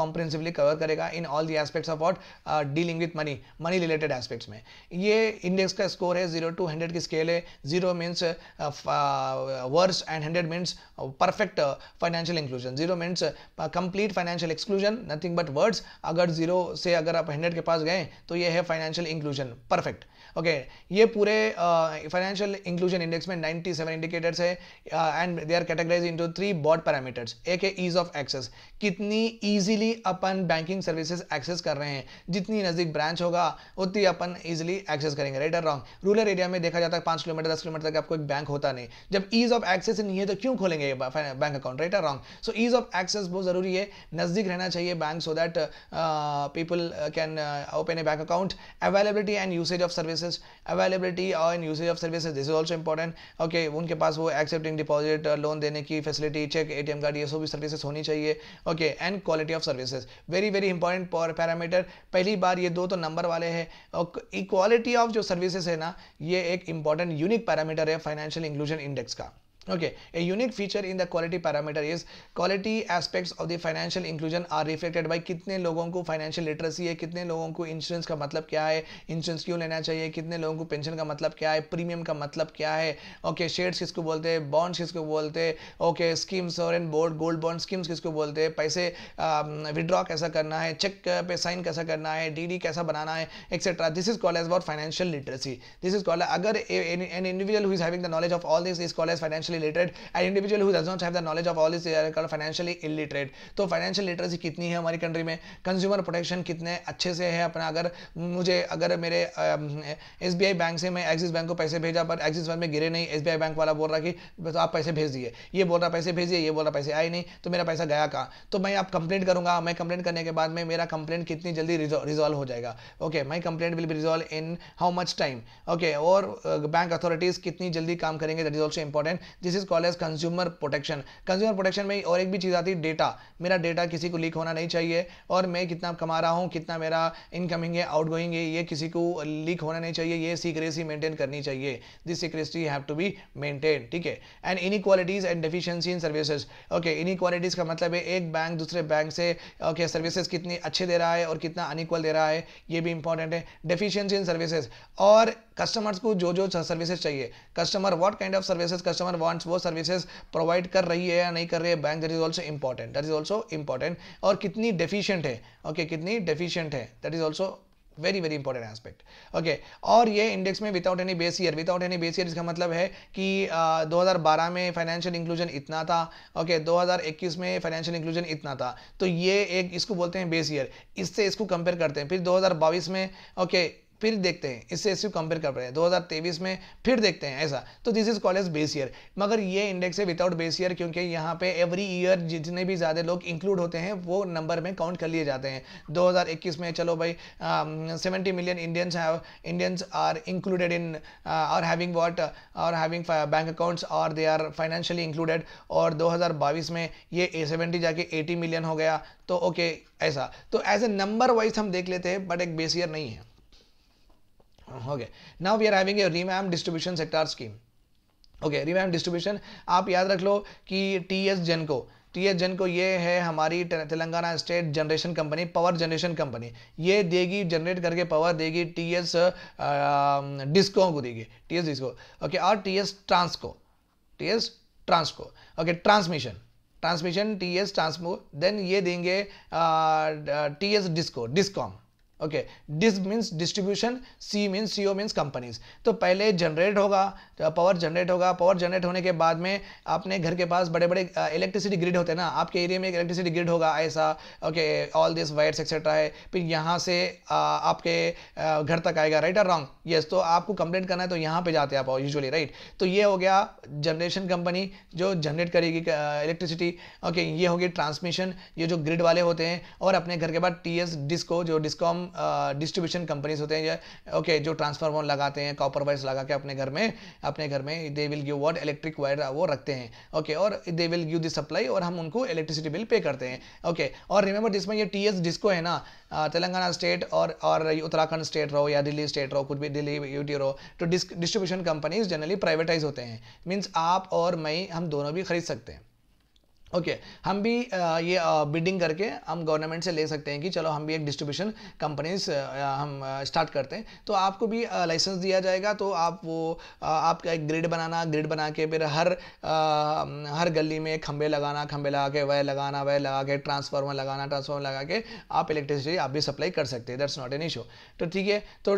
S1: कॉम्प्रेंसिवली कवर करेगा in all the aspects of what dealing with money money related aspects में ये इंडेक्स का स्कोर है जीरो टू हंड्रेड की स्केल है zero means worse and hundred means perfect financial inclusion zero means complete financial exclusion nothing but words अगर zero से अगर आप हंड्रेड के पास गए तो ये है फाइनेंशियल इंक्लूजन परफेक्ट ओके ये पूरे फाइनेंशियल इंक्लूजन इंडेक्स में 97 इंडिकेटर्स है and they are categorize into three broad parameters एक है ईज ऑफ एक्सेस कितनी इजीली अपन बैंकिंग सर्विसेज एक्सेस कर रहे हैं जितनी नज़दीक ब्रांच होगा उतनी अपन ईजिली एक्सेस करेंगे राइट और रॉन्ग रूरल एरिया में देखा जाता है पाँच किलोमीटर दस किलोमीटर तक आपको एक बैंक होता नहीं जब ईज ऑफ एक्सेस नहीं है तो क्यों खोलेंगे बैंक अकाउंट राइट और wrong so ease of access बहुत ज़रूरी है नज़दीक रहना चाहिए bank so that people can open a bank account availability and usage of services services availability and usage of services this is also important okay उनके पास वो एक्सेप्टिंग डिपॉजिट लोन देने की फैसिलिटी चेक ए कार्ड ये सभी services होनी चाहिए okay and quality of services very very important parameter पहली बार ये दो तो नंबर वाले हैं और इक्वालिटी ऑफ जो सर्विसेज है ना ये एक इंपॉर्टेंट यूनिक पैरामीटर है फाइनेंशियल इंक्लूजन इंडेक्स का Okay, a unique feature in the quality parameter is quality aspects of the financial inclusion are reflected by कितने लोगों को financial literacy है कितने लोगों को insurance का मतलब क्या है insurance क्यों लेना चाहिए कितने लोगों को pension का मतलब क्या है premium का मतलब क्या है okay shares किसको बोलते हैं bonds किसको बोलते हैं okay schemes sovereign board gold bond schemes किसको बोलते हैं पैसे withdraw कैसा करना है check पे sign कैसा करना है DD कैसा बनाना है etc. This is called as about financial literacy. This is called अगर an individual who is having the knowledge of all this is called as financial financially illiterate an individual who does not have the knowledge of all this are called financially illiterate तो financial literacy कितनी है हमारी country में consumer protection कितने अच्छे से है अपना अगर मुझे अगर मेरे एस बी आई बैंक से मैं एक्सिस बैंक को पैसे भेजा पर एक्सिस बैंक में गिरे नहीं एस बी आई बैंक वाला बोल रहा कि तो आप पैसे भेज दिए ये बोल रहा पैसे भेजिए ये बोल रहा पैसे आए नहीं तो मेरा पैसा गया कहाँ तो मैं आप कंप्लेंट करूंगा मैं कंप्लेंट करने के बाद में मेरा कंप्लेंट कितनी जल्दी रिजॉल्व हो जाएगा okay my complaint will be resolve in how much time okay और बैंक अथॉरिटीज़ कितनी जल्दी काम करेंगे that is also important this is call as consumer protection consumer protection में और एक भी चीज़ आती है डेटा मेरा डेटा किसी को लीक होना नहीं चाहिए और मैं कितना कमा रहा हूँ कितना मेरा इनकमिंग है आउट गोइंग है ये किसी को लीक होना नहीं चाहिए ये सीक्रेसी मेंटेन करनी चाहिए this secrecy have to be maintain ठीक है and equalities and deficiency in services okay equalities का मतलब है एक बैंक दूसरे बैंक से ओके okay, सर्विसेज कितनी अच्छे दे रहा है और कितना अनइक्वल दे रहा है ये भी इंपॉर्टेंट है डेफिशिएंसी इन सर्विसेज और कस्टमर्स को जो जो सर्विसेज चाहिए customer what kind of services customer wants वो सर्विसेज प्रोवाइड कर रही है या नहीं कर रही है bank that is also important that is also important और कितनी डेफिशिएंट है ओके okay, कितनी डेफिशिएंट है that is also very very important aspect okay और ये इंडेक्स में without any base year without any base year इसका मतलब है कि uh, 2012 में फाइनेंशियल इंक्लूजन इतना था ओके okay, 2021 में फाइनेंशियल इंक्लूजन इतना था तो ये एक इसको बोलते हैं बेस ईयर इससे इसको कंपेयर करते हैं फिर 2022 में ओके okay, फिर देखते हैं इससे एस कंपेयर कर रहे हैं 2023 में फिर देखते हैं ऐसा तो this is call as base year मगर ये इंडेक्स है विदाउट बेस ईयर क्योंकि यहाँ पे एवरी ईयर जितने भी ज़्यादा लोग इंक्लूड होते हैं वो नंबर में काउंट कर लिए जाते हैं 2021 में चलो भाई seventy million Indians have Indians are included in और हैविंग वॉट और हैविंग बैंक अकाउंट्स और दे आर फाइनेंशियली इंक्लूडेड और दो में ये सेवेंटी जाके एटी मिलियन हो गया तो ओके okay, ऐसा तो एज ए नंबर वाइज हम देख लेते हैं बट एक बेस ईयर नहीं है okay now we are having a distribution sector scheme okay okay distribution आप याद रख लो कि टी एस जेन को टी एस जेन को ये है हमारी Telangana state generation company power generation company ये देगी जनरेट करके पावर देगी टी एस डिस्को को देगी टी एस डिस्को ओके और टी एस ट्रांस को टी एस ट्रांस को okay transmission transmission T S transco then ये देंगे T S disco discom okay dis means distribution C means C O means companies तो पहले generate होगा power तो generate होगा पावर जनरेट होने के बाद में आपने घर के पास बड़े बड़े इलेक्ट्रिसिटी ग्रिड होते हैं ना आपके एरिया में एक इलेक्ट्रिसिटी ग्रिड होगा ऐसा okay all this wires etcetera है फिर यहाँ से आ, आपके घर तक आएगा राइट और रॉन्ग यस तो आपको कंप्लेंट करना है तो यहाँ पर जाते हैं आप यूजली राइट तो ये हो गया जनरेशन कंपनी जो जनरेट करेगी इलेक्ट्रिसिटी ओके ये होगी ट्रांसमिशन ये जो ग्रिड वाले होते हैं और अपने घर के बाद टी एस डिस्को जो डिस्कॉम डिस्ट्रीब्यूशन कंपनीज होते हैं ओके जो ट्रांसफार्मर लगाते हैं कॉपर वायर्स लगा के अपने घर में अपने घर में they will give what electric wire वो रखते हैं ओके और they will give the supply और हम उनको इलेक्ट्रिसिटी बिल पे करते हैं ओके और रिमेंबर जिसमें ये टी एस डिस्को है ना तेलंगाना स्टेट और और उत्तराखंड स्टेट रहो या दिल्ली स्टेट रहो कुछ भी दिल्ली यूटी रहो तो डिस्ट्रीब्यूशन कंपनीज जनरली प्राइवेटाइज होते हैं मीन्स आप और मई हम दोनों भी खरीद सकते हैं ओके okay, हम भी ये बिडिंग करके हम गवर्नमेंट से ले सकते हैं कि चलो हम भी एक डिस्ट्रीब्यूशन कंपनीज हम स्टार्ट करते हैं तो आपको भी लाइसेंस दिया जाएगा तो आप वो आपका एक ग्रिड बनाना ग्रिड बना के फिर हर हर गली में खंबे लगाना खंबे लगा के वह लगाना वह लगा के ट्रांसफार्मर लगाना ट्रांसफार्मर लगा के आप इलेक्ट्रिसिटी आप भी सप्लाई कर सकते हैं दैट्स नॉट एन इशू तो ठीक है तो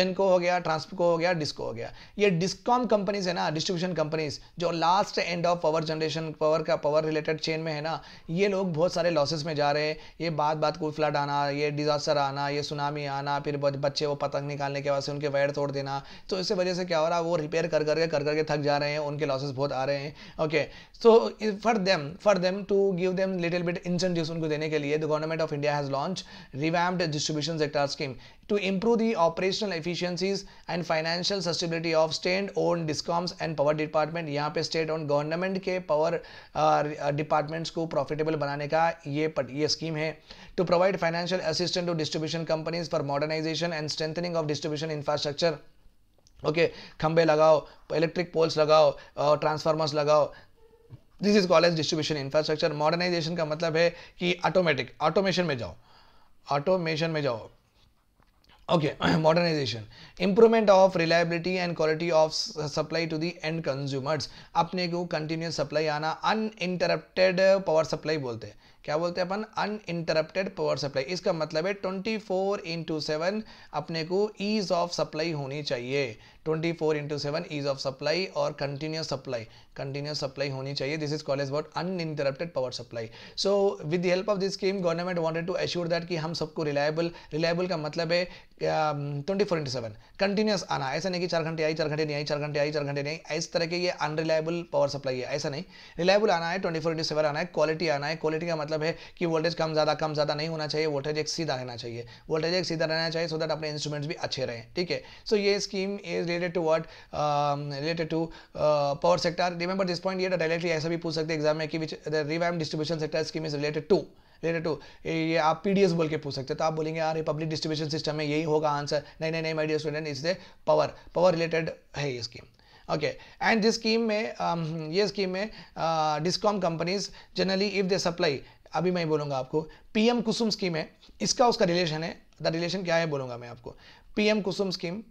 S1: जेनको हो गया ट्रांसको हो गया डिस्को हो गया ये डिस्कॉम कंपनीज है ना डिस्ट्रीब्यूशन कंपनीज जो last end of power generation power का पावर रिलेटेड प्रोडक्ट चेन में है ना ये लोग बहुत सारे लॉसेस में जा रहे हैं ये बात बात को फ्लड आना ये डिज़ास्टर आना ये सुनामी आना फिर बच्चे वो पतंग निकालने के वजह से उनके वायर तोड़ देना तो इस वजह से क्या हो रहा है वो रिपेयर कर करके कर करके थक जा रहे हैं उनके लॉसेस बहुत आ रहे हैं okay so for them for them to give them little bit incentive उनको देने के लिए the government of India has launch revamped distribution sector scheme to improve the operational efficiencies and financial sustainability of state own discoms and power department यहाँ पे state own government के power departments uh, uh, को profitable बनाने का ये ये scheme है to provide financial assistant to distribution companies for modernization and strengthening of distribution infrastructure okay खंबे लगाओ इलेक्ट्रिक पोल्स लगाओ ट्रांसफार्मर्स uh, लगाओ this is called as distribution infrastructure modernization का मतलब है कि ऑटोमेटिक ऑटोमेशन में जाओ ऑटोमेशन में जाओ okay modernization improvement of reliability and quality of supply to the end consumers अपने को continuous supply आना uninterrupted power supply बोलते हैं क्या बोलते हैं अपन uninterrupted power supply इसका मतलब है 24 फोर इंटू सेवन अपने को ease of supply होनी चाहिए twenty four into seven ease of supply और कंटिन्यूस सप्लाई कंटिन्यूस सप्लाई होनी चाहिए this is call is about interrupted power supply so with help of this scheme government wanted to assure that कि हम सबको reliable reliable का मतलब है twenty four into seven continuous आना ऐसा नहीं कि चार घंटे आई चार घंटे नहीं आई चार घंटे आई चार घंटे नहीं इस तरह के ये अनरिलायबल पावर सप्लाई है ऐसा नहीं रिलायबल आना है ट्वेंटी फोर इंटू सेवन आना है क्वालिटी आना है क्वालिटी का मतलब है कि वोल्टेज कम ज़्यादा कम ज़्यादा नहीं होना चाहिए वोल्टेज एक सीधा रहना चाहिए वोल्टेज एक सीधा रहना चाहिए सो दैट अपने इंस्ट्रूमेंट्स भी अच्छे रहें ठीक है सो ये scheme is related to what um, related to uh, power sector remember this point ये डायरेक्टली ऐसा भी पूछ सकते हैं एग्जाम में कि which the revamp distribution sector scheme is related to related to ये आप पीडीएस बोल के पूछ सकते हैं तो आप बोलेंगे यार ये पब्लिक डिस्ट्रीब्यूशन सिस्टम में यही होगा आंसर नहीं नहीं नहीं my dear student the power power related है ये scheme okay and this scheme में um, ये स्कीम में discom companies generally if they supply अभी मैं बोलूँगा आपको पीएम कुसुम स्कीम है इसका उसका रिलेशन है द रिलेशन क्या है बोलूँगा मैं आपको PM Kusum scheme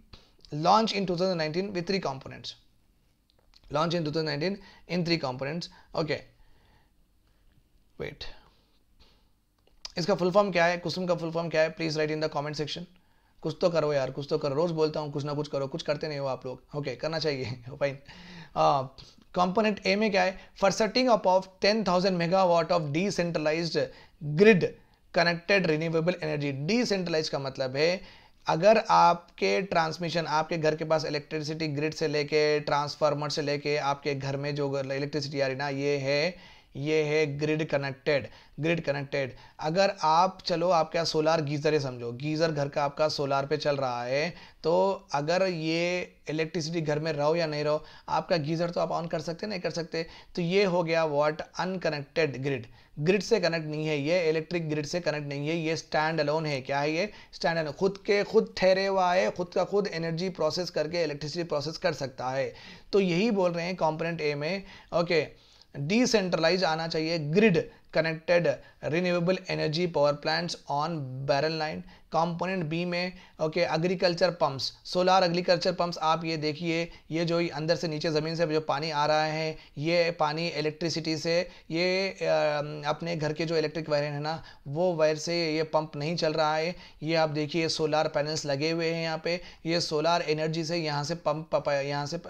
S1: launch in 2019 with three components launch in 2019 in three components okay wait इसका फुल फॉर्म क्या है कुसुम का फुल फॉर्म क्या है please write in the comment section कुछ तो करो यार कुछ तो करो रोज बोलता हूँ कुछ ना कुछ करो कुछ करते नहीं हो आप लोग ओके okay, करना चाहिए फाइन कंपोनेंट ए में क्या है for setting up of 10,000 megawatt of decentralized grid connected renewable energy decentralize का मतलब है अगर आपके ट्रांसमिशन आपके घर के पास इलेक्ट्रिसिटी ग्रिड से लेके ट्रांसफार्मर से लेके आपके घर में जो इलेक्ट्रिसिटी आ रही ना ये है ये है ग्रिड कनेक्टेड ग्रिड कनेक्टेड अगर आप चलो आपका सोलार गीज़र है समझो गीज़र घर का आपका सोलार पे चल रहा है तो अगर ये इलेक्ट्रिसिटी घर में रहो या नहीं रहो आपका गीज़र तो आप ऑन कर सकते नहीं कर सकते तो ये हो गया वॉट अनकनेक्टेड ग्रिड ग्रिड से कनेक्ट नहीं है ये इलेक्ट्रिक ग्रिड से कनेक्ट नहीं है ये स्टैंड अलोन है क्या है ये स्टैंड अलोन खुद के खुद ठहरे हुआ है खुद का खुद एनर्जी प्रोसेस करके इलेक्ट्रिसिटी प्रोसेस कर सकता है तो यही बोल रहे हैं कॉम्पोनेंट ए में ओके डिसेंट्रलाइज आना चाहिए grid connected renewable energy power plants on barren land component B में okay agriculture pumps solar agriculture pumps आप ये देखिए ये जो अंदर से नीचे ज़मीन से जो पानी आ रहा है ये पानी इलेक्ट्रिसिटी से ये अपने घर के जो इलेक्ट्रिक वायर है ना वो वायर से ये पंप नहीं चल रहा है ये आप देखिए सोलार पैनल्स लगे हुए हैं यहाँ पे ये सोलार एनर्जी से यहाँ से पंप यहाँ से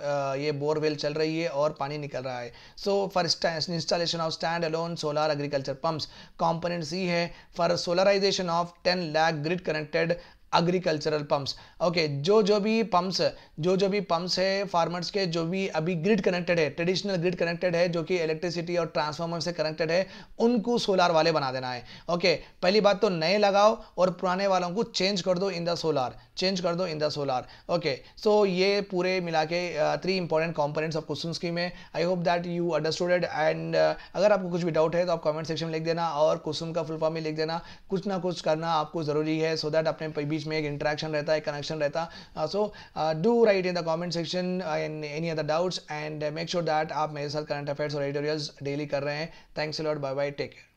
S1: ये बोरवेल चल रही है और पानी निकल रहा है so for installation of stand alone solar agriculture agriculture pumps component C है for solarization of ten lakh grid connected agricultural pumps okay जो जो भी पंप्स जो जो भी पंप्स है फार्मर्स के जो भी अभी ग्रिड कनेक्टेड है ट्रेडिशनल ग्रिड कनेक्टेड है जो कि इलेक्ट्रिसिटी और ट्रांसफार्मर से कनेक्टेड है उनको सोलार वाले बना देना है ओके पहली बात तो नए लगाओ और पुराने वालों को चेंज कर दो इन द सोलार चेंज कर दो in the solar okay so ये पूरे मिला के three important components of question scheme है I hope that you understooded and अगर आपको कुछ भी डाउट है तो आप कमेंट सेक्शन में लिख देना और क्वेश्चन का फुल फॉर्म में लिख देना कुछ ना कुछ करना आपको ज़रूरी है सो so दैट अपने बीच में एक इंट्रैक्शन रहता है कनेक्शन रहता so do write in the comment section in any other doubts and make sure that आप मेरे साथ करंट अफेयर्स और एडिटोरियल्स डेली कर रहे हैं thanks lot bye bye take care